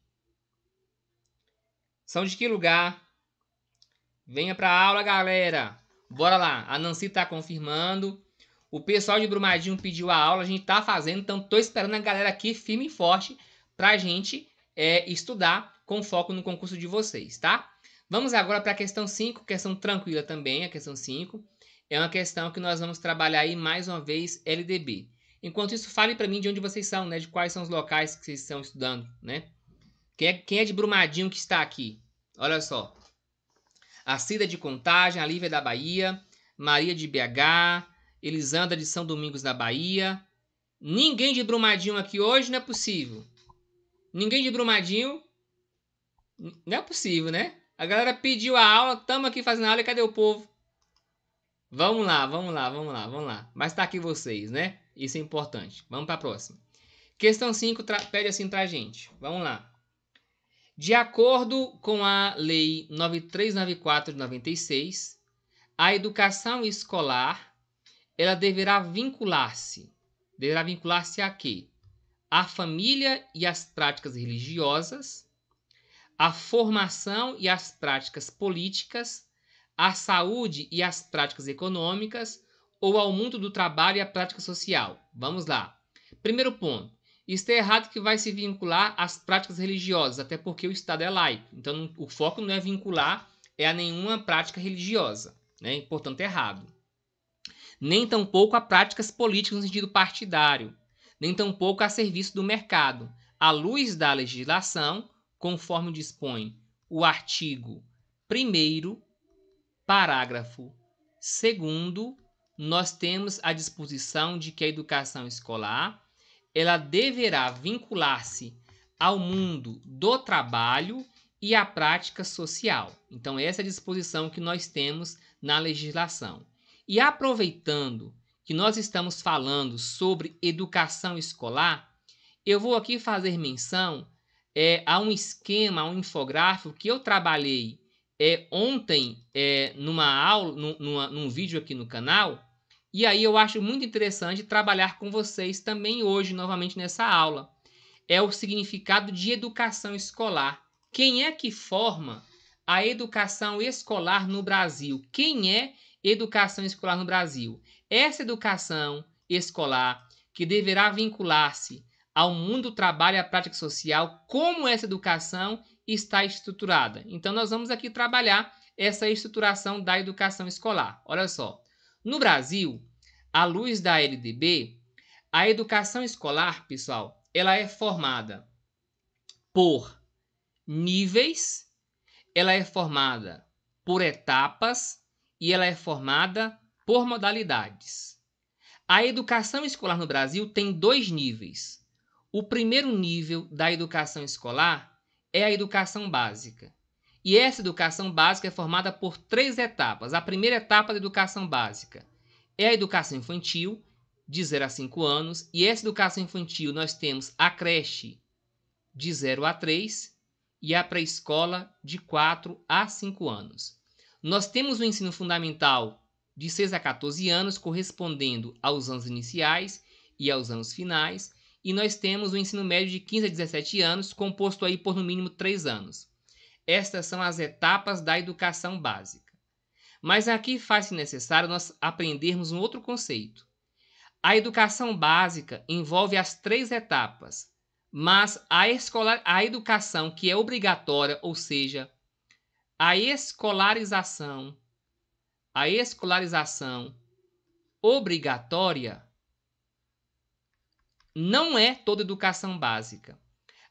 São de que lugar? Venha pra aula, galera. Bora lá. A Nancy tá confirmando. O pessoal de Brumadinho pediu a aula, a gente tá fazendo, então tô esperando a galera aqui firme e forte pra gente é, estudar com foco no concurso de vocês, tá? Vamos agora para a questão 5, questão tranquila também, a questão 5. É uma questão que nós vamos trabalhar aí mais uma vez LDB. Enquanto isso, fale para mim de onde vocês são, né? De quais são os locais que vocês estão estudando, né? Quem é, quem é de Brumadinho que está aqui? Olha só. A Cida de Contagem, a Lívia da Bahia, Maria de BH, Elisandra de São Domingos da Bahia. Ninguém de Brumadinho aqui hoje não é possível. Ninguém de Brumadinho. Não é possível, né? A galera pediu a aula, estamos aqui fazendo aula e cadê o povo? Vamos lá, vamos lá, vamos lá, vamos lá. Mas tá aqui vocês, né? Isso é importante. Vamos para a próxima. Questão 5 pede assim pra gente. Vamos lá. De acordo com a Lei 9394 de 96, a educação escolar ela deverá vincular-se. Deverá vincular-se a quê? A família e as práticas religiosas, a formação e as práticas políticas, à saúde e as práticas econômicas, ou ao mundo do trabalho e à prática social. Vamos lá. Primeiro ponto. Está é errado que vai se vincular às práticas religiosas, até porque o Estado é laico. Então, o foco não é vincular é a nenhuma prática religiosa. Né? Portanto, é errado nem tampouco a práticas políticas no sentido partidário, nem tampouco a serviço do mercado, à luz da legislação, conforme dispõe o artigo 1 parágrafo 2 nós temos a disposição de que a educação escolar ela deverá vincular-se ao mundo do trabalho e à prática social. Então, essa é a disposição que nós temos na legislação. E aproveitando que nós estamos falando sobre educação escolar, eu vou aqui fazer menção é, a um esquema, a um infográfico que eu trabalhei é, ontem é, numa aula, numa, num vídeo aqui no canal. E aí eu acho muito interessante trabalhar com vocês também hoje, novamente nessa aula. É o significado de educação escolar. Quem é que forma a educação escolar no Brasil? Quem é educação escolar no Brasil. Essa educação escolar que deverá vincular-se ao mundo do trabalho e à prática social, como essa educação está estruturada. Então, nós vamos aqui trabalhar essa estruturação da educação escolar. Olha só, no Brasil, à luz da LDB, a educação escolar, pessoal, ela é formada por níveis, ela é formada por etapas e ela é formada por modalidades. A educação escolar no Brasil tem dois níveis. O primeiro nível da educação escolar é a educação básica. E essa educação básica é formada por três etapas. A primeira etapa da educação básica é a educação infantil, de 0 a 5 anos, e essa educação infantil nós temos a creche de 0 a 3 e a pré-escola de 4 a 5 anos. Nós temos o ensino fundamental de 6 a 14 anos, correspondendo aos anos iniciais e aos anos finais, e nós temos o ensino médio de 15 a 17 anos, composto aí por no mínimo 3 anos. Estas são as etapas da educação básica. Mas aqui faz-se necessário nós aprendermos um outro conceito. A educação básica envolve as três etapas, mas a, escola, a educação que é obrigatória, ou seja, a escolarização, a escolarização obrigatória não é toda educação básica.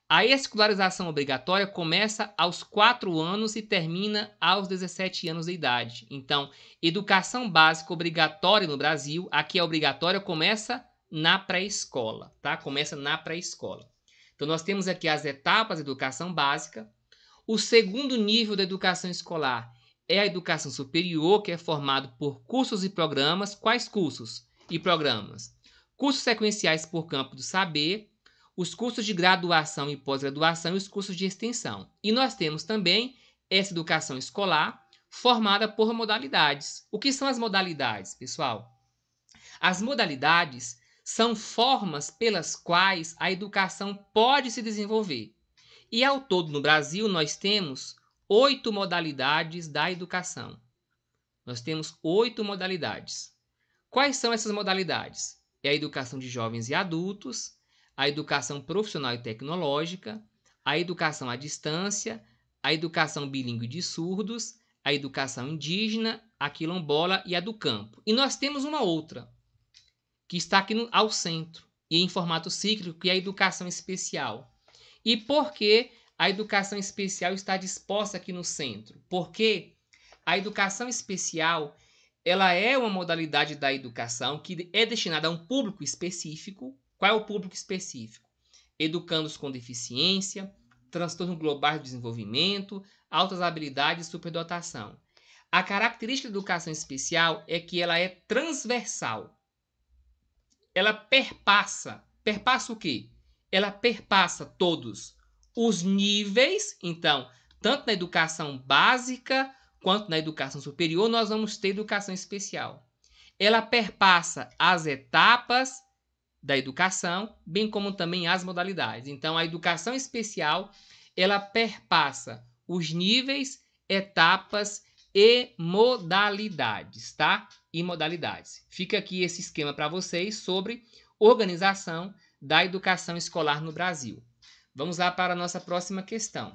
A escolarização obrigatória começa aos 4 anos e termina aos 17 anos de idade. Então, educação básica obrigatória no Brasil, aqui é obrigatória, começa na pré-escola, tá? Começa na pré-escola. Então, nós temos aqui as etapas de educação básica, o segundo nível da educação escolar é a educação superior, que é formado por cursos e programas. Quais cursos e programas? Cursos sequenciais por campo do saber, os cursos de graduação e pós-graduação e os cursos de extensão. E nós temos também essa educação escolar formada por modalidades. O que são as modalidades, pessoal? As modalidades são formas pelas quais a educação pode se desenvolver. E ao todo no Brasil nós temos oito modalidades da educação. Nós temos oito modalidades. Quais são essas modalidades? É a educação de jovens e adultos, a educação profissional e tecnológica, a educação à distância, a educação bilíngue de surdos, a educação indígena, a quilombola e a do campo. E nós temos uma outra, que está aqui no, ao centro, e em formato cíclico, que é a educação especial e por que a educação especial está disposta aqui no centro. Porque a educação especial ela é uma modalidade da educação que é destinada a um público específico. Qual é o público específico? Educandos com deficiência, transtorno global de desenvolvimento, altas habilidades e superdotação. A característica da educação especial é que ela é transversal. Ela perpassa. Perpassa o quê? ela perpassa todos os níveis, então, tanto na educação básica quanto na educação superior, nós vamos ter educação especial. Ela perpassa as etapas da educação, bem como também as modalidades. Então, a educação especial, ela perpassa os níveis, etapas e modalidades, tá? E modalidades. Fica aqui esse esquema para vocês sobre organização da educação escolar no Brasil. Vamos lá para a nossa próxima questão.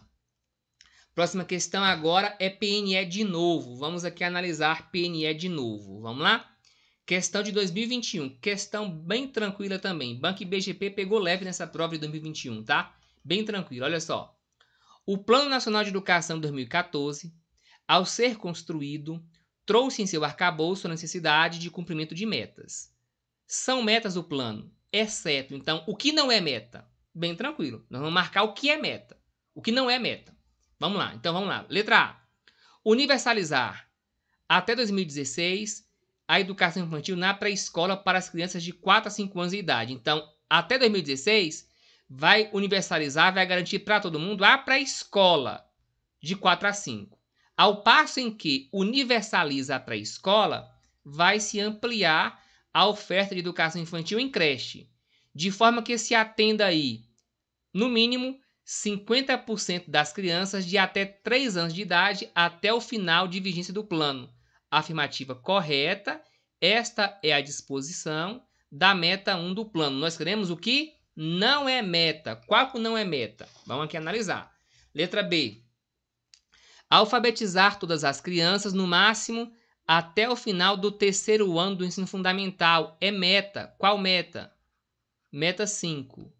Próxima questão agora é PNE de novo. Vamos aqui analisar PNE de novo. Vamos lá? Questão de 2021. Questão bem tranquila também. Banco BGP pegou leve nessa prova de 2021, tá? Bem tranquilo. Olha só. O Plano Nacional de Educação 2014, ao ser construído, trouxe em seu arcabouço a necessidade de cumprimento de metas. São metas o plano exceto. É então, o que não é meta? Bem tranquilo. Nós vamos marcar o que é meta. O que não é meta. Vamos lá. Então, vamos lá. Letra A. Universalizar até 2016 a educação infantil na pré-escola para as crianças de 4 a 5 anos de idade. Então, até 2016 vai universalizar, vai garantir para todo mundo a pré-escola de 4 a 5. Ao passo em que universaliza a pré-escola, vai se ampliar a oferta de educação infantil em creche, de forma que se atenda aí, no mínimo, 50% das crianças de até 3 anos de idade até o final de vigência do plano. Afirmativa correta, esta é a disposição da meta 1 do plano. Nós queremos o que não é meta. Qual que não é meta? Vamos aqui analisar. Letra B. Alfabetizar todas as crianças no máximo até o final do terceiro ano do ensino fundamental. É meta. Qual meta? Meta 5.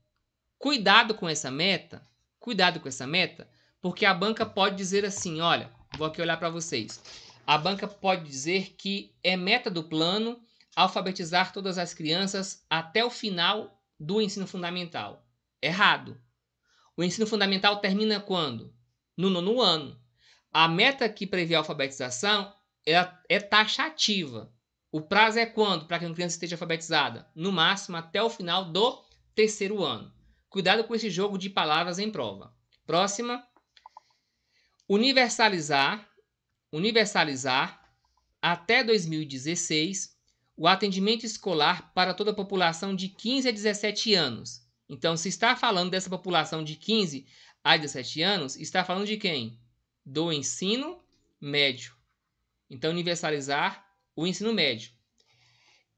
Cuidado com essa meta. Cuidado com essa meta, porque a banca pode dizer assim, olha, vou aqui olhar para vocês. A banca pode dizer que é meta do plano alfabetizar todas as crianças até o final do ensino fundamental. Errado. O ensino fundamental termina quando? No nono ano. A meta que prevê a alfabetização é, é taxativa. O prazo é quando para que uma criança esteja alfabetizada? No máximo até o final do terceiro ano. Cuidado com esse jogo de palavras em prova. Próxima. Universalizar. Universalizar até 2016 o atendimento escolar para toda a população de 15 a 17 anos. Então, se está falando dessa população de 15 a 17 anos, está falando de quem? Do ensino médio. Então, universalizar o ensino médio.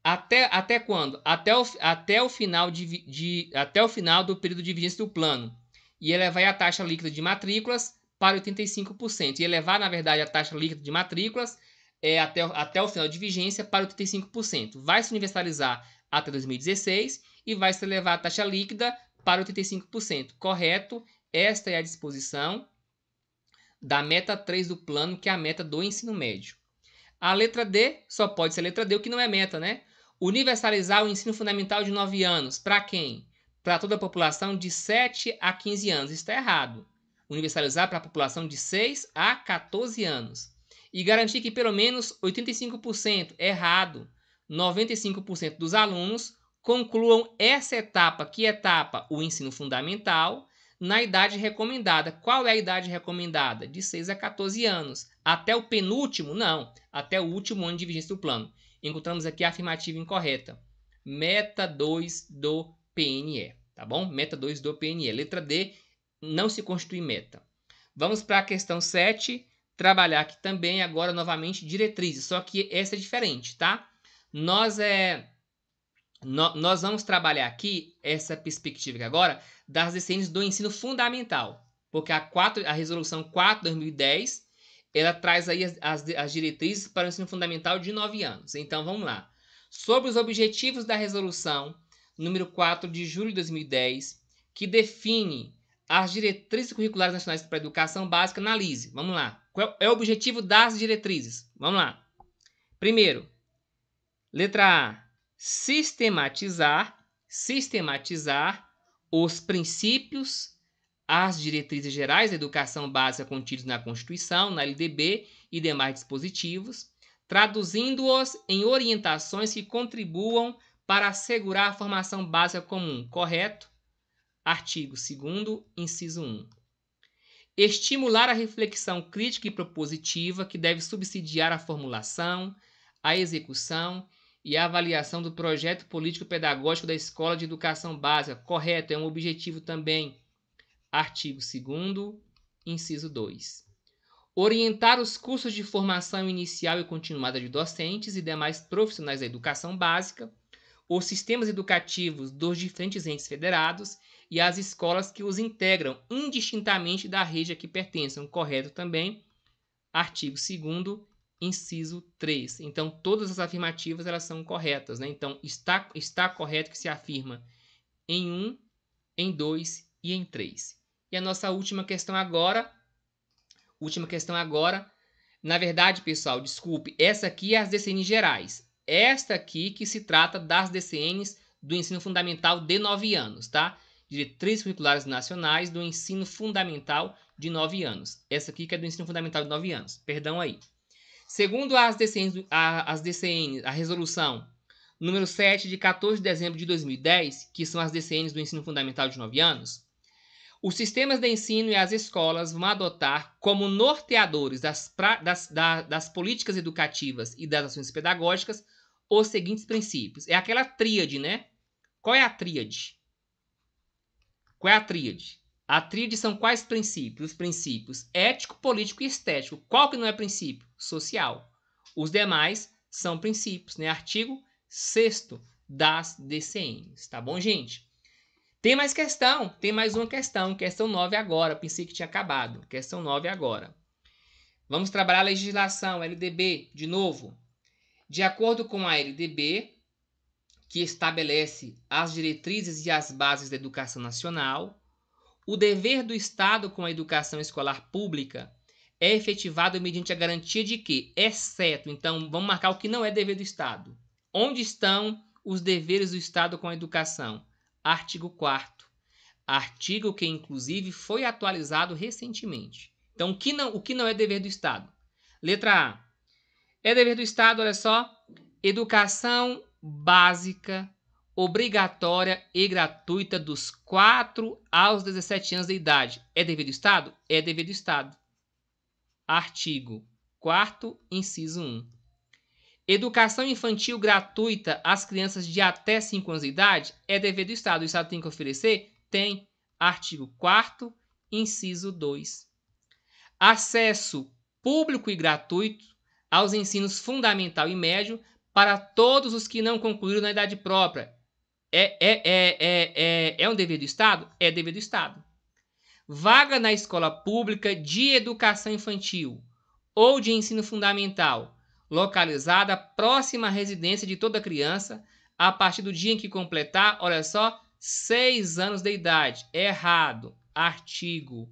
Até, até quando? Até o, até, o final de, de, até o final do período de vigência do plano. E elevar a taxa líquida de matrículas para 85%. E elevar, na verdade, a taxa líquida de matrículas é, até, até o final de vigência para 85%. Vai se universalizar até 2016 e vai se elevar a taxa líquida para 85%. Correto? Esta é a disposição da meta 3 do plano, que é a meta do ensino médio. A letra D só pode ser letra D, o que não é meta, né? Universalizar o ensino fundamental de 9 anos. Para quem? Para toda a população de 7 a 15 anos. Isso está errado. Universalizar para a população de 6 a 14 anos. E garantir que pelo menos 85%, errado, 95% dos alunos concluam essa etapa. Que etapa? O ensino fundamental na idade recomendada. Qual é a idade recomendada? De 6 a 14 anos. Até o penúltimo? Não. Até o último ano de vigência do plano. Encontramos aqui a afirmativa incorreta. Meta 2 do PNE, tá bom? Meta 2 do PNE. Letra D, não se constitui meta. Vamos para a questão 7, trabalhar aqui também agora novamente diretrizes, só que essa é diferente, tá? Nós é no, nós vamos trabalhar aqui essa perspectiva agora das disciplinas do ensino fundamental, porque a, 4, a resolução 4 2010 ela traz aí as, as, as diretrizes para o ensino fundamental de 9 anos. Então vamos lá. Sobre os objetivos da resolução número 4 de julho de 2010, que define as diretrizes curriculares nacionais para a educação básica, analise. Vamos lá. Qual é o objetivo das diretrizes? Vamos lá. Primeiro, letra A sistematizar, sistematizar os princípios, as diretrizes gerais da educação básica contidos na Constituição, na LDB e demais dispositivos, traduzindo-os em orientações que contribuam para assegurar a formação básica comum, correto? Artigo 2 inciso 1. Estimular a reflexão crítica e propositiva que deve subsidiar a formulação, a execução e e a avaliação do projeto político-pedagógico da Escola de Educação Básica. Correto, é um objetivo também. Artigo 2, inciso 2. Orientar os cursos de formação inicial e continuada de docentes e demais profissionais da educação básica, os sistemas educativos dos diferentes entes federados e as escolas que os integram, indistintamente da rede a que pertencem. Correto também. Artigo 2, inciso 3. Então, todas as afirmativas elas são corretas. Né? Então, está, está correto que se afirma em 1, um, em 2 e em 3. E a nossa última questão agora. Última questão agora. Na verdade, pessoal, desculpe, essa aqui é as DCNs gerais. Esta aqui que se trata das DCNs do ensino fundamental de 9 anos, tá? Diretrizes curriculares nacionais do ensino fundamental de 9 anos. Essa aqui que é do ensino fundamental de 9 anos. Perdão aí. Segundo as DCN, a, as DCN, a resolução número 7 de 14 de dezembro de 2010, que são as DCNs do ensino fundamental de 9 anos, os sistemas de ensino e as escolas vão adotar como norteadores das, das, da, das políticas educativas e das ações pedagógicas os seguintes princípios. É aquela tríade, né? Qual é a tríade? Qual é a tríade? A tríade são quais princípios? Os princípios ético, político e estético. Qual que não é princípio? Social. Os demais são princípios, né? Artigo 6 das DCNs, tá bom, gente? Tem mais questão, tem mais uma questão, questão 9 agora, pensei que tinha acabado, questão 9 agora. Vamos trabalhar a legislação, LDB, de novo. De acordo com a LDB, que estabelece as diretrizes e as bases da educação nacional, o dever do Estado com a educação escolar pública é efetivado mediante a garantia de que, exceto, é então vamos marcar o que não é dever do Estado. Onde estão os deveres do Estado com a educação? Artigo 4 Artigo que inclusive foi atualizado recentemente. Então, o que não, o que não é dever do Estado? Letra A. É dever do Estado, olha só, educação básica obrigatória e gratuita dos 4 aos 17 anos de idade. É dever do Estado? É dever do Estado. Artigo 4 inciso 1. Educação infantil gratuita às crianças de até 5 anos de idade é dever do Estado. O Estado tem que oferecer? Tem. Artigo 4 inciso 2. Acesso público e gratuito aos ensinos fundamental e médio para todos os que não concluíram na idade própria, é, é, é, é, é, é um dever do Estado? É dever do Estado. Vaga na escola pública de educação infantil ou de ensino fundamental, localizada próxima à residência de toda criança, a partir do dia em que completar, olha só, seis anos de idade. Errado. Artigo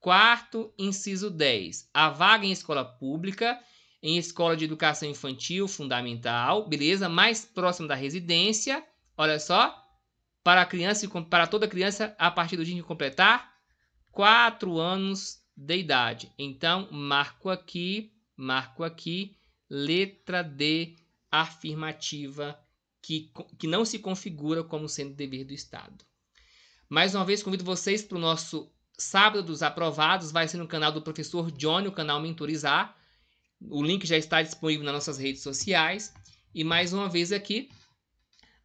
4, inciso 10. A vaga em escola pública, em escola de educação infantil fundamental, beleza, mais próximo da residência Olha só. Para criança para toda criança a partir do dia que completar 4 anos de idade. Então, marco aqui, marco aqui, letra D afirmativa que, que não se configura como sendo dever do Estado. Mais uma vez, convido vocês para o nosso Sábado dos Aprovados, vai ser no canal do professor Johnny, o canal Mentorizar. O link já está disponível nas nossas redes sociais. E mais uma vez aqui,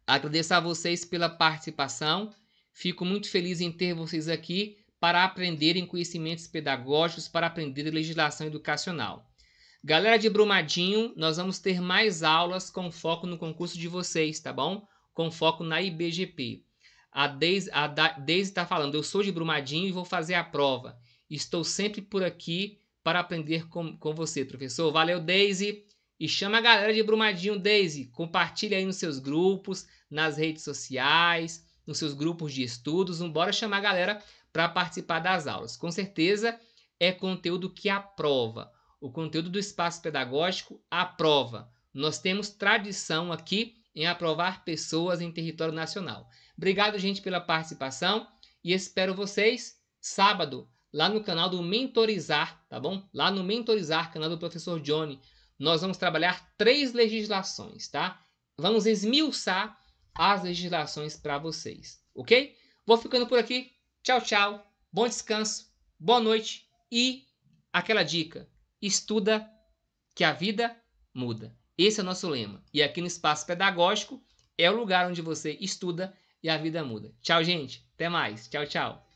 Agradeço a vocês pela participação. Fico muito feliz em ter vocês aqui para aprenderem conhecimentos pedagógicos, para aprender legislação educacional. Galera de Brumadinho, nós vamos ter mais aulas com foco no concurso de vocês, tá bom? Com foco na IBGP. A Deise está falando, eu sou de Brumadinho e vou fazer a prova. Estou sempre por aqui para aprender com, com você, professor. Valeu, Deise! E chama a galera de Brumadinho Daisy. Compartilha aí nos seus grupos, nas redes sociais, nos seus grupos de estudos. Então, bora chamar a galera para participar das aulas. Com certeza é conteúdo que aprova. O conteúdo do espaço pedagógico aprova. Nós temos tradição aqui em aprovar pessoas em território nacional. Obrigado, gente, pela participação e espero vocês sábado lá no canal do Mentorizar, tá bom? Lá no Mentorizar, canal do professor Johnny nós vamos trabalhar três legislações, tá? Vamos esmiuçar as legislações para vocês, ok? Vou ficando por aqui. Tchau, tchau. Bom descanso, boa noite e aquela dica: estuda que a vida muda. Esse é o nosso lema. E aqui no Espaço Pedagógico é o lugar onde você estuda e a vida muda. Tchau, gente. Até mais. Tchau, tchau.